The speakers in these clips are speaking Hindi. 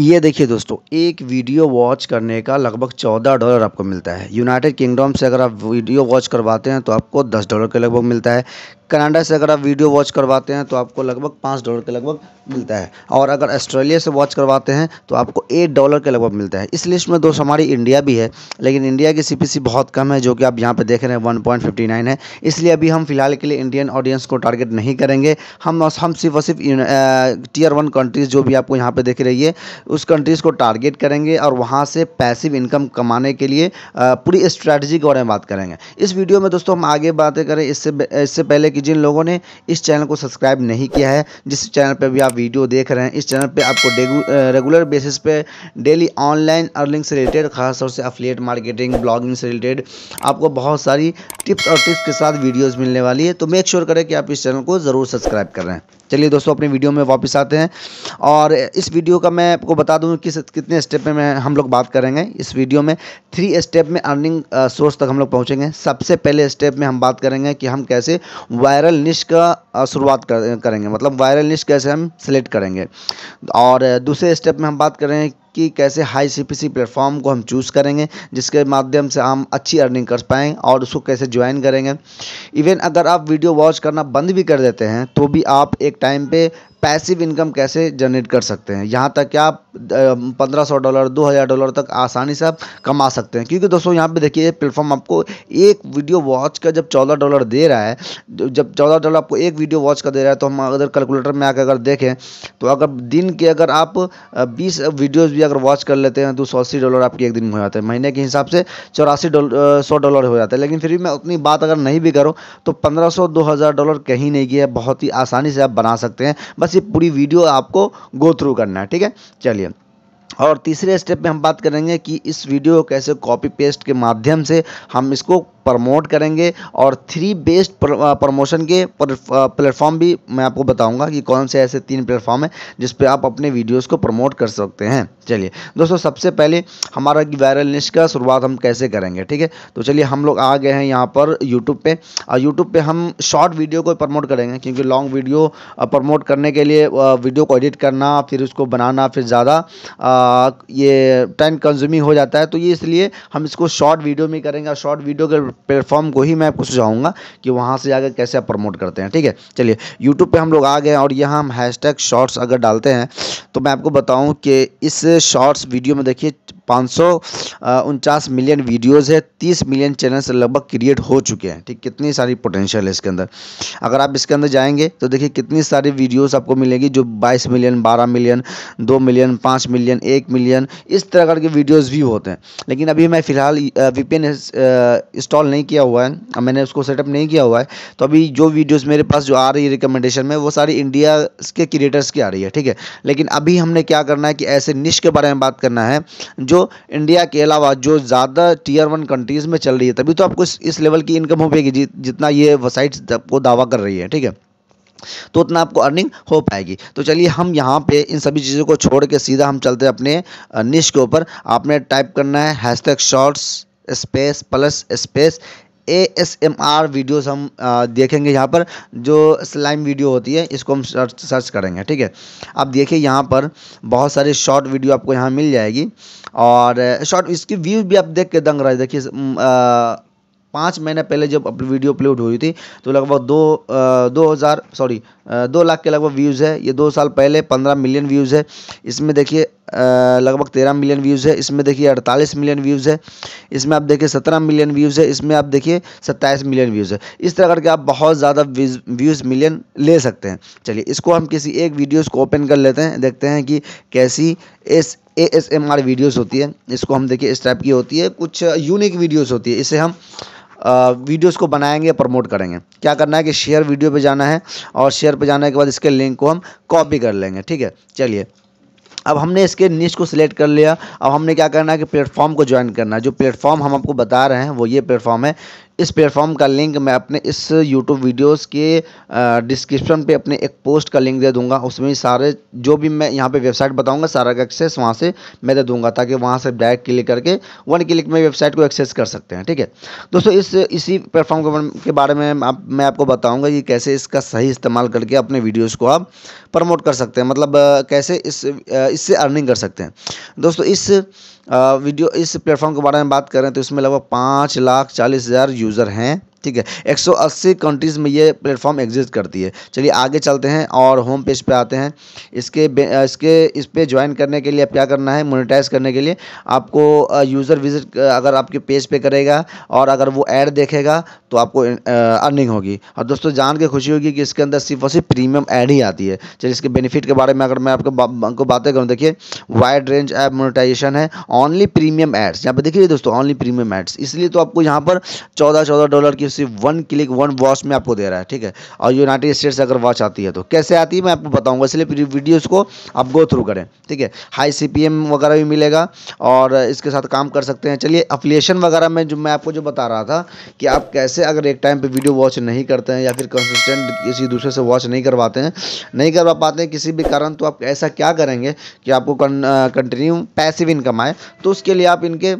ये देखिए दोस्तों एक वीडियो वॉच करने का लगभग चौदह डॉलर आपको मिलता है यूनाइटेड किंगडम से अगर आप वीडियो वॉच करवाते हैं तो आपको दस डॉलर के लगभग मिलता है कनाडा से अगर आप वीडियो वॉच करवाते हैं तो आपको लगभग पाँच डॉलर के लगभग मिलता है और अगर ऑस्ट्रेलिया से वॉच करवाते हैं तो आपको एट डॉलर के लगभग मिलता है इस लिस्ट में दोस्त हमारी इंडिया भी है लेकिन इंडिया की सी बहुत कम है जो कि आप यहाँ पर देख रहे हैं वन पॉइंट फिफ्टी नाइन है इसलिए अभी हम फिलहाल के लिए इंडियन ऑडियंस को टारगेट नहीं करेंगे हम हम सिर्फ और सिर्फ टीयर वन कंट्रीज़ जो भी आपको यहाँ पर देख रही है उस कंट्रीज़ को टारगेट करेंगे और वहाँ से पैसिव इनकम कमाने के लिए पूरी स्ट्रैटी के बारे में बात करेंगे इस वीडियो में दोस्तों हम आगे बातें करें इससे इससे पहले कि जिन लोगों ने इस चैनल को सब्सक्राइब नहीं किया है जिस चैनल पर भी आप वीडियो देख रहे हैं इस चैनल पर आपको रेगुलर बेसिस पे डेली ऑनलाइन अर्निंग से रिलेटेड खासतौर से अफिलियट मार्केटिंग ब्लॉगिंग से रिलेटेड आपको बहुत सारी टिप्स और ट्रिक्स के साथ वीडियोस मिलने वाली है तो मेक श्योर करें कि आप इस चैनल को ज़रूर सब्सक्राइब कर रहे हैं चलिए दोस्तों अपनी वीडियो में वापस आते हैं और इस वीडियो का मैं आपको बता दूँ कि कितने स्टेप में मैं हम लोग बात करेंगे इस वीडियो में थ्री स्टेप में अर्निंग सोर्स तक हम लोग पहुँचेंगे सबसे पहले स्टेप में हम बात करेंगे कि हम कैसे वायरल निश का शुरुआत करेंगे मतलब वायरल निश कैसे हम सेलेक्ट करेंगे और दूसरे स्टेप में हम बात करें कि कैसे हाई सी सी प्लेटफॉर्म को हम चूज़ करेंगे जिसके माध्यम से हम अच्छी अर्निंग कर पाएँ और उसको कैसे ज्वाइन करेंगे इवन अगर आप वीडियो वॉच करना बंद भी कर देते हैं तो भी आप एक टाइम पे पैसिव इनकम कैसे जनरेट कर सकते हैं यहाँ तक कि आप पंद्रह सौ डॉलर दो हज़ार डॉलर तक आसानी से आप कमा सकते हैं क्योंकि दोस्तों यहाँ पे देखिए प्लेटफॉर्म आपको एक वीडियो वॉच का जब चौदह डॉलर दे रहा है तो जब चौदह डॉलर आपको एक वीडियो वॉच का दे रहा है तो हम अगर कैलकुलेटर में आकर अगर देखें तो अगर दिन के अगर आप बीस वीडियोज़ भी अगर वॉच कर लेते हैं तो सौ डॉलर आपकी एक दिन में हो जाते हैं महीने के हिसाब से चौरासी सौ डॉलर हो जाता है लेकिन फिर भी मैं उतनी बात अगर नहीं भी करूँ तो पंद्रह सौ डॉलर कहीं नहीं गया बहुत ही आसानी से आप बना सकते हैं बस ये पूरी वीडियो आपको गो थ्रू करना है ठीक है चलिए और तीसरे स्टेप में हम बात करेंगे कि इस वीडियो को कैसे कॉपी पेस्ट के माध्यम से हम इसको प्रमोट करेंगे और थ्री बेस्ड प्रमोशन के प्लेटफॉर्म uh, भी मैं आपको बताऊंगा कि कौन से ऐसे तीन प्लेटफॉर्म हैं जिस पर आप अपने वीडियोस को प्रमोट कर सकते हैं चलिए दोस्तों सबसे पहले हमारा वायरल लिस्ट का शुरुआत हम कैसे करेंगे ठीक है तो चलिए हम लोग आ गए हैं यहाँ पर यूट्यूब पे और यूट्यूब पर हम शॉर्ट वीडियो को प्रमोट करेंगे क्योंकि लॉन्ग वीडियो प्रमोट करने के लिए वीडियो uh, को एडिट करना फिर उसको बनाना फिर ज़्यादा uh, ये टाइम कंज्यूमिंग हो जाता है तो ये इसलिए हम इसको शॉर्ट वीडियो में करेंगे और शॉर्ट वीडियो के प्लेटफॉर्म को ही मैं आपको सुझाऊंगा कि वहाँ से जाकर कैसे आप प्रमोट करते हैं ठीक है चलिए यूट्यूब पर हम लोग आ गए और यहाँ हम हैश शॉर्ट्स अगर डालते हैं तो मैं आपको बताऊँ कि इस शॉर्ट्स वीडियो में देखिए पाँच मिलियन वीडियोस है 30 मिलियन चैनल्स लगभग क्रिएट हो चुके हैं ठीक कितनी सारी पोटेंशियल है इसके अंदर अगर आप इसके अंदर जाएंगे तो देखिए कितनी सारी वीडियोस आपको मिलेगी जो 22 million 12 million 2 million 5 million 1 million इस तरह के वीडियोस भी होते हैं लेकिन अभी मैं फ़िलहाल वी इंस्टॉल नहीं किया हुआ है मैंने उसको सेटअप नहीं किया हुआ है तो अभी जो वीडियोज़ मेरे पास जो आ रही है रिकमेंडेशन में वो सारी इंडिया के क्रिएटर्स की आ रही है ठीक है लेकिन अभी हमने क्या करना है कि ऐसे निश के बारे में बात करना है जो जो इंडिया के अलावा जो ज़्यादा टीयर वन कंट्रीज़ में चल रही है तभी तो आपको इस इस लेवल की इनकम हो पाएगी जितना ये वेबसाइट्स आपको दावा कर रही है ठीक है तो उतना आपको अर्निंग हो पाएगी तो चलिए हम यहाँ पे इन सभी चीज़ों को छोड़ के सीधा हम चलते हैं अपने निश के ऊपर आपने टाइप करना है hashtag shorts space plus space A S M R videos हम देखेंगे यहाँ पर जो स्लाइम वीडियो होती है इसको हम सर्च सर्च करेंगे ठीक है अब देखिए यहाँ पर बहुत सारे शॉर्ट वीडियो आपको यहाँ मिल जाएगी और शॉर्ट इसकी व्यूज़ भी आप देख के दंग रहे देखिए पाँच महीने पहले जब वीडियो अपलोड हुई थी तो लगभग दो आ, दो हज़ार सॉरी दो लाख के लगभग व्यूज़ है ये दो साल पहले पंद्रह मिलियन व्यूज़ है इसमें देखिए लगभग तेरह मिलियन व्यूज़ है इसमें देखिए अड़तालीस मिलियन व्यूज़ है इसमें आप देखिए सत्रह मिलियन व्यूज़ है इसमें आप देखिए सत्ताईस मिलियन व्यूज़ है इस तरह करके आप बहुत ज़्यादा व्यूज़ मिलियन ले सकते हैं चलिए इसको हम किसी एक वीडियोज़ को ओपन कर लेते हैं देखते हैं कि कैसी S A S M R videos होती है इसको हम देखिए इस टाइप की होती है कुछ यूनिक वीडियोज़ होती है इसे हम वीडियोस को बनाएंगे प्रमोट करेंगे क्या करना है कि शेयर वीडियो पे जाना है और शेयर पे जाने के बाद इसके लिंक को हम कॉपी कर लेंगे ठीक है चलिए अब हमने इसके नीच को सिलेक्ट कर लिया अब हमने क्या करना है कि प्लेटफॉर्म को ज्वाइन करना है जो प्लेटफॉर्म हम आपको बता रहे हैं वो ये प्लेटफॉर्म है इस प्लेटफॉर्म का लिंक मैं अपने इस यूट्यूब वीडियोस के डिस्क्रिप्शन पे अपने एक पोस्ट का लिंक दे दूंगा उसमें सारे जो भी मैं यहाँ पे वेबसाइट बताऊंगा सारा का एक्सेस वहाँ से मैं दे दूंगा ताकि वहाँ से डायरेक्ट क्लिक करके वन क्लिक में वेबसाइट को एक्सेस कर सकते हैं ठीक है दोस्तों इस इसी प्लेटफॉर्म के बारे में आप मैं आपको बताऊँगा कि कैसे इसका सही इस्तेमाल करके अपने वीडियोज़ को आप प्रमोट कर सकते हैं मतलब कैसे इस इससे अर्निंग कर सकते हैं दोस्तों इस वीडियो इस प्लेटफॉर्म के बारे में बात करें तो इसमें लगभग पाँच लाख चालीस हज़ार यूज़र हैं ठीक है 180 कंट्रीज़ में ये प्लेटफॉर्म एग्जिस्ट करती है चलिए आगे चलते हैं और होम पेज पे आते हैं इसके इसके इस पर ज्वाइन करने के लिए आप क्या करना है मोनिटाइज करने के लिए आपको यूज़र विजिट अगर आपके पेज पे करेगा और अगर वो ऐड देखेगा तो आपको अर्निंग होगी और दोस्तों जान के खुशी होगी कि इसके अंदर सिर्फ और सिर्फ प्रीमियम ऐड ही आती है चलिए इसके बेनिफिट के बारे में अगर मैं आपको आपको बातें करूँ देखिए वाइड रेंज ऐप मोनिटाइजेशन है ओनली प्रीमियम एड्स यहाँ पर देखिए दोस्तों ओनली प्रीमियम एड्स इसलिए तो आपको यहाँ पर चौदह चौदह डॉलर की सिर्फ वन क्लिक वन वॉच में आपको दे रहा है ठीक है और यूनाइटेड स्टेट्स अगर वॉच आती है तो कैसे आती है मैं आपको बताऊँगा इसलिए वीडियोस को आप गो थ्रू करें ठीक है हाई सी वगैरह भी मिलेगा और इसके साथ काम कर सकते हैं चलिए अफिलिएशन वगैरह में जो मैं आपको जो बता रहा था कि आप कैसे अगर एक टाइम पर वीडियो वॉच नहीं करते हैं या फिर कंसिस्टेंट किसी दूसरे से वॉच नहीं करवाते हैं नहीं करवा पाते हैं किसी भी कारण तो आप ऐसा क्या करेंगे कि आपको कंटिन्यू पैसिव इनकम आए तो उसके लिए आप इनके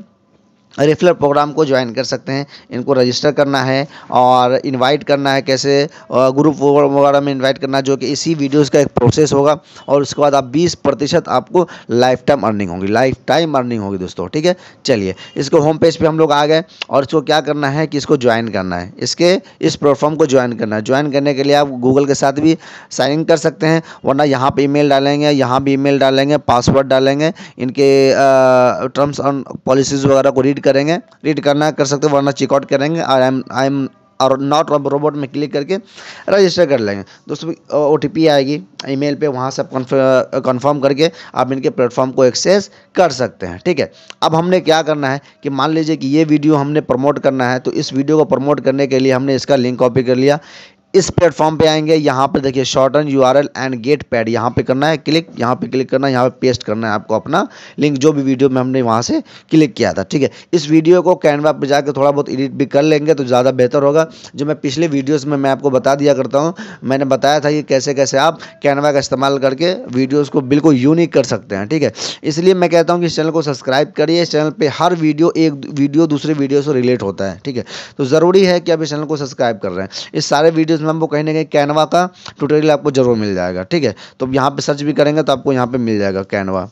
रेफलर प्रोग्राम को ज्वाइन कर सकते हैं इनको रजिस्टर करना है और इनवाइट करना है कैसे ग्रुप वगैरह में इनवाइट करना जो कि इसी वीडियोस का एक प्रोसेस होगा और उसके बाद आप 20 प्रतिशत आपको लाइफ टाइम अर्निंग होगी लाइफ टाइम अर्निंग होगी दोस्तों ठीक है चलिए इसको होम पेज पे हम लोग आ गए और इसको क्या करना है कि इसको ज्वाइन करना है इसके इस प्लेटफॉर्म को ज्वाइन करना है ज्वाइन करने के लिए आप गूगल के साथ भी साइन इन कर सकते हैं वरना यहाँ पर ई डालेंगे यहाँ भी ई डालेंगे पासवर्ड डालेंगे इनके टर्म्स एंड पॉलिसीज़ वगैरह को रीड रीड करेंगे रीड करना कर सकते वरना चेकआउट करेंगे आई एम आई एम और नॉट रोबोट में क्लिक करके रजिस्टर कर लेंगे दोस्तों ओ टी आएगी ईमेल पे वहाँ से आप कन्फर्म करके आप इनके प्लेटफॉर्म को एक्सेस कर सकते हैं ठीक है अब हमने क्या करना है कि मान लीजिए कि ये वीडियो हमने प्रमोट करना है तो इस वीडियो को प्रमोट करने के लिए हमने इसका लिंक कॉपी कर लिया इस प्लेटफॉर्म पे आएंगे यहाँ पर देखिए shorten U R L and get paid यहाँ पे करना है क्लिक यहाँ पे क्लिक करना है यहाँ पे पेस्ट करना है आपको अपना लिंक जो भी वीडियो में हमने वहाँ से क्लिक किया था ठीक है इस वीडियो को कैनवा पे जाकर थोड़ा बहुत एडिट भी कर लेंगे तो ज़्यादा बेहतर होगा जो मैं पिछले वीडियोज़ में मैं आपको बता दिया करता हूँ मैंने बताया था कि कैसे कैसे आप कैनवा का इस्तेमाल करके वीडियोज़ को बिल्कुल यूनिक कर सकते हैं ठीक है इसलिए मैं कहता हूँ कि इस चैनल को सब्सक्राइब करिए इस चैनल पर हर वीडियो एक वीडियो दूसरे वीडियो से रिलेट होता है ठीक है तो ज़रूरी है कि आप इस चैनल को सब्सक्राइब कर रहे हैं इस सारे वीडियो इसमें हमको कहीं ना कहीं कैनवा का ट्यूटोरियल आपको जरूर मिल जाएगा ठीक है तो यहाँ पर सर्च भी करेंगे तो आपको यहाँ पर मिल जाएगा कैनवा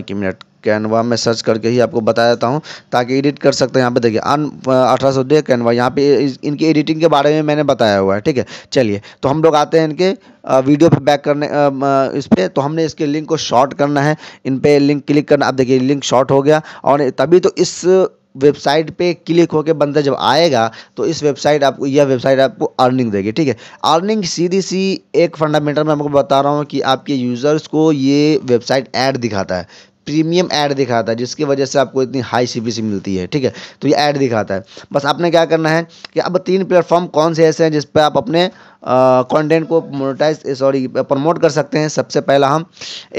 एक मिनट कैनवा में सर्च करके ही आपको बता देता हूँ ताकि एडिट कर सकते हैं यहाँ पे देखिए अन अठारह सौ डे कैनवा यहाँ पे इनकी एडिटिंग के बारे में मैंने बताया हुआ है ठीक है चलिए तो हम लोग आते हैं इनके वीडियो पे बैक करने इस पर तो हमने इसके लिंक को शॉर्ट करना है इन पर लिंक क्लिक करना आप देखिए लिंक शॉर्ट हो गया और तभी तो इस वेबसाइट पे क्लिक होकर बंदा जब आएगा तो इस वेबसाइट आपको यह वेबसाइट आपको अर्निंग देगी ठीक है अर्निंग सीधी सी एक फंडामेंटल मैं आपको बता रहा हूँ कि आपके यूज़र्स को ये वेबसाइट ऐड दिखाता है प्रीमियम ऐड दिखाता है जिसकी वजह से आपको इतनी हाई सी मिलती है ठीक है तो ये ऐड दिखाता है बस आपने क्या करना है कि अब तीन प्लेटफॉर्म कौन से ऐसे हैं जिस पर आप अपने कंटेंट को मोनेटाइज सॉरी प्रमोट कर सकते हैं सबसे पहला हम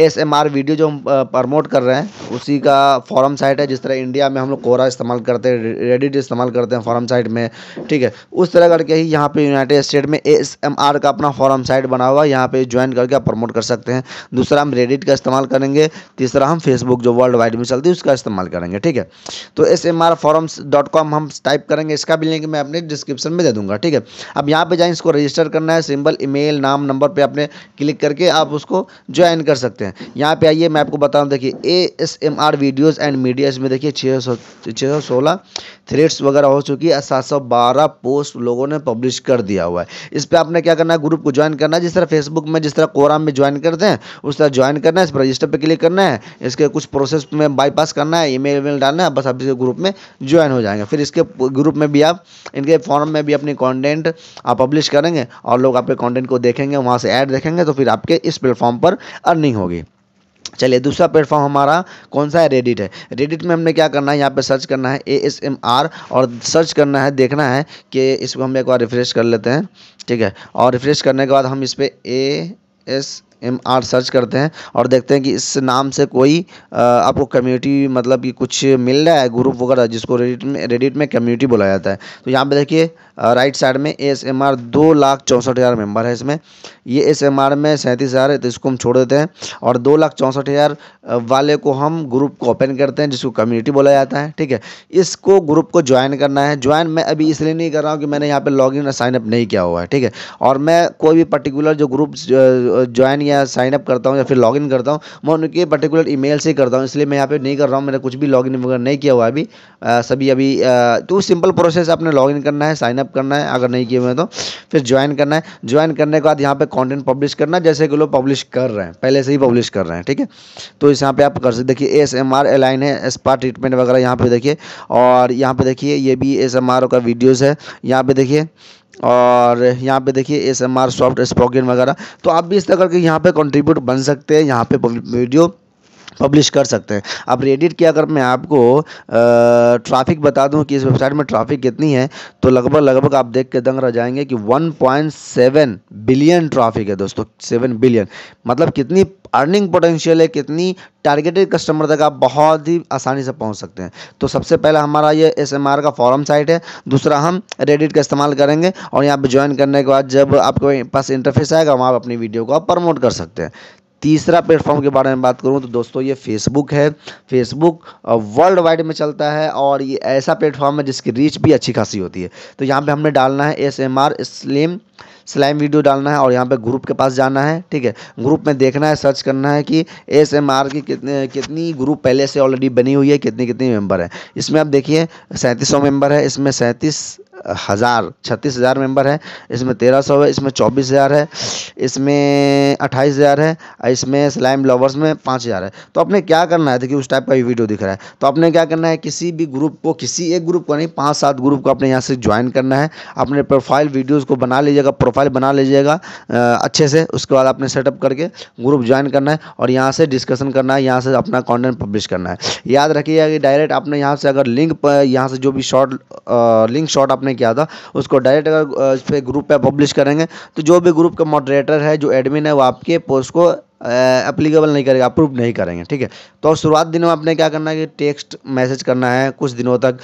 एस एम आर वीडियो जो हम प्रमोट कर रहे हैं उसी का फॉरम साइट है जिस तरह इंडिया में हम लोग कोरा इस्तेमाल करते हैं रेडिट इस्तेमाल करते हैं फॉरम साइट में ठीक है उस तरह करके ही यहाँ पे यूनाइटेड स्टेट में एस एम आर का अपना फॉरम साइट बना हुआ है यहाँ पर ज्वाइन करके आप प्रमोट कर सकते हैं दूसरा हम रेडिट का इस्तेमाल करेंगे तीसरा हम फेस फेसबुक जो वर्ल्ड वाइड में चलती है उसका इस्तेमाल करेंगे ठीक है तो S M R forums dot com हम टाइप करेंगे इसका भी लिंक मैं अपने डिस्क्रिप्शन में दे दूंगा ठीक है अब यहाँ पे जाएँ इसको रजिस्टर करना है सिंबल ईमेल नाम नंबर पर आपने क्लिक करके आप उसको ज्वाइन कर सकते हैं यहाँ पे आइए मैं आपको बता रहा देखिए A S M R videos and media इसमें देखिए छः सौ थ्रेड्स वगैरह हो चुकी है सात सौ बारह पोस्ट लोगों ने पब्लिश कर दिया हुआ है इस पर आपने क्या करना है ग्रुप को ज्वाइन करना है जिस तरह फेसबुक में जिस तरह कोराम में ज्वाइन करते हैं उस तरह ज्वाइन करना है इस पर रजिस्टर पर क्लिक करना है इसके उसके कुछ प्रोसेस में बाईपास करना है ईमेल मेल डालना है बस आप इस ग्रुप में ज्वाइन हो जाएंगे फिर इसके ग्रुप में भी आप इनके फॉर्म में भी अपनी कॉन्टेंट आप पब्लिश करेंगे और लोग आपके कॉन्टेंट को देखेंगे वहाँ से ऐड देखेंगे तो फिर आपके इस प्लेटफॉर्म पर अर्निंग होगी चलिए दूसरा प्लेटफॉर्म हमारा कौन सा है रेडिट है रेडिट में हमने क्या करना है यहाँ पे सर्च करना है ए एस एम आर और सर्च करना है देखना है कि इसको हम एक बार रिफ़्रेश कर लेते हैं ठीक है और रिफ़्रेश करने के बाद हम इस पर A S M R search करते हैं और देखते हैं कि इस नाम से कोई आपको कम्युनिटी मतलब कि कुछ मिल रहा है ग्रुप वगैरह जिसको रेडिट में रेडिट में कम्युनिटी बोला जाता है तो यहाँ पे देखिए राइट साइड में एस एम आर दो लाख चौंसठ हज़ार मेम्बर है इसमें ये एस एम आर में सैंतीस हज़ार है तो इसको हम छोड़ देते हैं और दो लाख चौंसठ हज़ार वाले को हम ग्रुप को ओपन करते हैं जिसको कम्युनिटी बोला जाता है ठीक है इसको ग्रुप को ज्वाइन करना है ज्वाइन मैं अभी इसलिए नहीं कर रहा हूँ कि मैंने यहाँ पर लॉग इन साइनअप नहीं किया हुआ है ठीक है और मैं कोई भी पर्टिकुलर जो ग्रुप ज्वाइन या साइनअप करता हूँ या फिर लॉग करता हूँ मैं उनके पर्टिकुलर ई से करता हूँ इसलिए मैं यहाँ पर नहीं कर रहा हूँ मैंने कुछ भी लॉग वगैरह नहीं किया हुआ अभी सभी अभी तो सिंपल प्रोसेस आपने लॉग करना है साइनअप करना है अगर नहीं किए हुए तो फिर ज्वाइन करना है ज्वाइन करने के बाद यहाँ पर कॉन्टेंट पब्लिश करना है जैसे कि लोग पब्लिश कर रहे हैं पहले से ही पब्लिश कर रहे हैं ठीक है तो इस यहाँ पर आप कर सकते देखिए एस एम आर एलाइन है एस्पा ट्रीटमेंट वगैरह यहाँ पर देखिए और यहाँ पर देखिए ये भी एस एम आर का वीडियोज़ है यहाँ पर देखिए और यहाँ पे देखिए S M R soft spoken वगैरह तो आप भी इस तरह करके यहाँ पे कंट्रीब्यूट बन सकते हैं यहाँ पे वीडियो पब्लिश कर सकते हैं अब रेडिट की अगर मैं आपको ट्रैफिक बता दूं कि इस वेबसाइट में ट्रैफिक कितनी है तो लगभग लगभग आप देख के दंग रह जाएंगे कि 1.7 बिलियन ट्रैफिक है दोस्तों 7 बिलियन मतलब कितनी अर्निंग पोटेंशियल है कितनी टारगेटेड कस्टमर तक आप बहुत ही आसानी से पहुंच सकते हैं तो सबसे पहला हमारा ये एस का फॉरम साइट है दूसरा हम रेडिट का इस्तेमाल करेंगे और यहाँ पर ज्वाइन करने के बाद जब आपके पास इंटरफेस आएगा वहाँ आप अपनी वीडियो को आप प्रमोट कर सकते हैं तीसरा प्लेटफॉर्म के बारे में बात करूँ तो दोस्तों ये फेसबुक है फेसबुक वर्ल्ड वाइड में चलता है और ये ऐसा प्लेटफॉर्म है जिसकी रीच भी अच्छी खासी होती है तो यहाँ पर हमने डालना है S M R slim slime video डालना है और यहाँ पे ग्रुप के पास जाना है ठीक है ग्रुप में देखना है सर्च करना है कि एस एम आर की कितने कितनी ग्रुप पहले से ऑलरेडी बनी हुई है कितनी कितनी मेंबर है इसमें आप देखिए सैंतीस सौ मेम्बर है इसमें सैंतीस हज़ार छत्तीस हज़ार मेम्बर है इसमें तेरह सौ है इसमें चौबीस हज़ार है इसमें अट्ठाईस हज़ार है और इसमें स्लाइम लवर्स में पाँच हज़ार है तो आपने क्या करना है देखिए उस टाइप का भी वीडियो दिख रहा है तो आपने क्या करना है किसी भी ग्रुप को किसी एक ग्रुप को नहीं पाँच सात ग्रुप को अपने यहाँ से ज्वाइन करना है अपने प्रोफाइल वीडियोज़ को बना लीजिएगा प्रोफाइल बना लीजिएगा अच्छे से उसके बाद आपने सेटअप करके ग्रुप ज्वाइन करना है और यहाँ से डिस्कशन करना है यहाँ से अपना कॉन्टेंट पब्लिश करना है याद रखिएगा कि डायरेक्ट आपने यहाँ से अगर लिंक यहाँ से जो भी शॉर्ट लिंक शॉर्ट आपने किया था उसको डायरेक्ट अगर इस पर ग्रुप पे पब्लिश करेंगे तो जो भी ग्रुप का मॉडरेटर है जो एडमिन है वो आपके पोस्ट को अप्लीकेबल नहीं करेगा अप्रूव नहीं करेंगे ठीक है तो शुरुआत दिनों में आपने क्या करना है कि टेक्स्ट मैसेज करना है कुछ दिनों तक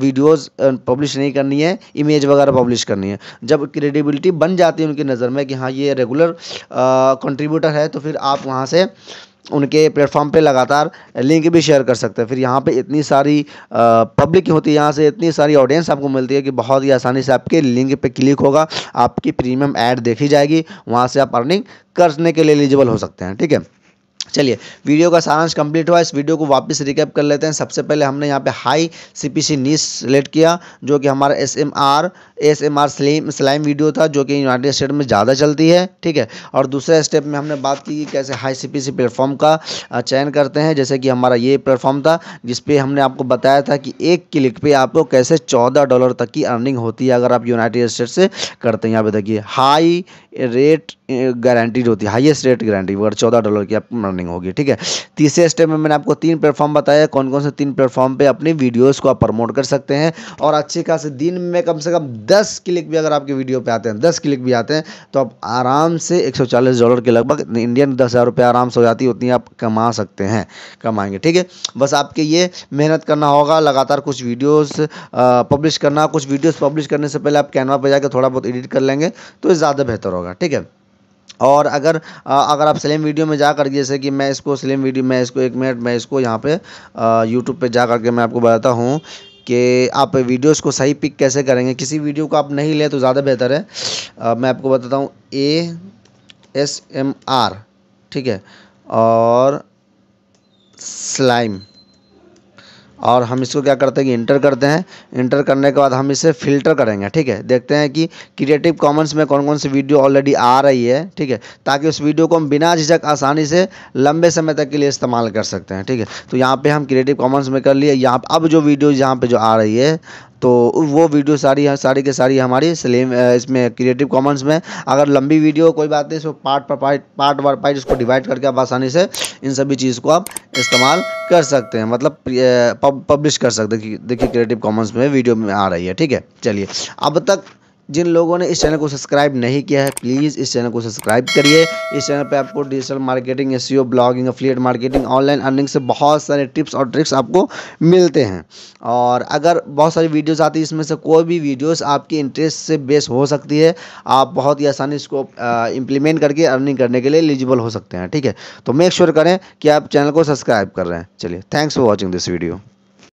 वीडियोस पब्लिश नहीं करनी है इमेज वगैरह पब्लिश करनी है जब क्रेडिबिलिटी बन जाती है उनकी नज़र में कि हाँ ये रेगुलर कंट्रीब्यूटर है तो फिर आप वहाँ से उनके प्लेटफॉर्म पे लगातार लिंक भी शेयर कर सकते हैं फिर यहाँ पे इतनी सारी पब्लिक होती है यहाँ से इतनी सारी ऑडियंस आपको मिलती है कि बहुत ही आसानी से आपके लिंक पे क्लिक होगा आपकी प्रीमियम ऐड देखी जाएगी वहाँ से आप अर्निंग करने के लिए एलिजिबल हो सकते हैं ठीक है चलिए वीडियो का सारांश कंप्लीट हुआ इस वीडियो को वापस रिकैप कर लेते हैं सबसे पहले हमने यहाँ पे हाई सीपीसी नीस सेलेक्ट किया जो कि हमारा S M R S M R slime slime video था जो कि यूनाइटेड स्टेट में ज़्यादा चलती है ठीक है और दूसरे स्टेप में हमने बात की कि कैसे हाई सीपीसी प्लेटफॉर्म का चयन करते हैं जैसे कि हमारा ये प्लेटफॉर्म था जिसपे हमने आपको बताया था कि एक क्लिक पर आपको कैसे चौदह डॉलर तक की अर्निंग होती है अगर आप यूनाइटेड स्टेट से करते हैं यहाँ पे देखिए हाई रेट गारंटीड eh, होती है हाईएस्ट रेट गारंटी अगर चौदह डॉलर की आप रनिंग होगी ठीक है तीसरे स्टेप में मैंने आपको तीन प्लेटफॉर्म बताया कौन कौन से तीन प्लेटफॉर्म पे अपनी वीडियोस को आप प्रमोट कर सकते हैं और अच्छे खासे दिन में कम से कम दस क्लिक भी अगर आपके वीडियो पर आते हैं दस क्लिक भी आते हैं तो आप आराम से एक डॉलर के लगभग इंडियन दस हज़ार आराम से हो जाती उतनी आप कमा सकते हैं कमाएंगे ठीक है बस आपके ये मेहनत करना होगा लगातार कुछ वीडियोज़ पब्लिश करना कुछ वीडियोज़ पब्लिश करने से पहले आप कैनवा पर जाकर थोड़ा बहुत एडिट कर लेंगे तो ज़्यादा बेहतर होगा होगा ठीक है और अगर आ, अगर आप स्लिम वीडियो में जा कर जैसे कि मैं इसको स्लिम वीडियो मैं इसको एक मिनट मैं इसको यहाँ पे यूट्यूब पे जा करके मैं आपको बताता हूँ कि आप वीडियोस को सही पिक कैसे करेंगे किसी वीडियो को आप नहीं लें तो ज़्यादा बेहतर है आ, मैं आपको बताता हूँ ए एस एम आर ठीक है और स्लाइम और हम इसको क्या करते हैं कि इंटर करते हैं इंटर करने के बाद हम इसे फिल्टर करेंगे ठीक है देखते हैं कि क्रिएटिव कॉमन्स में कौन कौन सी वीडियो ऑलरेडी आ रही है ठीक है ताकि उस वीडियो को हम बिना झिझक आसानी से लंबे समय तक के लिए इस्तेमाल कर सकते हैं ठीक है तो यहाँ पर हम क्रिएटिव कॉमन्स में कर लिए यहाँ अब जो वीडियो यहाँ पर जो आ रही है तो वो वीडियो सारी सारी के सारी हमारी स्लेम इसमें क्रिएटिव कॉमन्स में अगर लंबी वीडियो कोई बात नहीं इसको पार्ट पर पार्ट पार्ट बार पार्ट इसको डिवाइड करके आप आसानी से इन सभी चीज़ को आप इस्तेमाल कर सकते हैं मतलब पब्लिश कर सकते हैं देखिए क्रिएटिव कॉमन्स में वीडियो में आ रही है ठीक है चलिए अब तक जिन लोगों ने इस चैनल को सब्सक्राइब नहीं किया है प्लीज़ इस चैनल को सब्सक्राइब करिए इस चैनल पे आपको digital marketing S blogging affiliate marketing online earning से बहुत सारे टिप्स और ट्रिक्स आपको मिलते हैं और अगर बहुत सारी वीडियोस आती है इसमें से कोई भी वीडियोस आपकी इंटरेस्ट से बेस हो सकती है आप बहुत ही आसानी इसको इम्प्लीमेंट करके अर्निंग करने के लिए एलिजिबल हो सकते हैं ठीक है तो मेक श्योर sure करें कि आप चैनल को सब्सक्राइब कर रहे हैं चलिए thanks for watching this video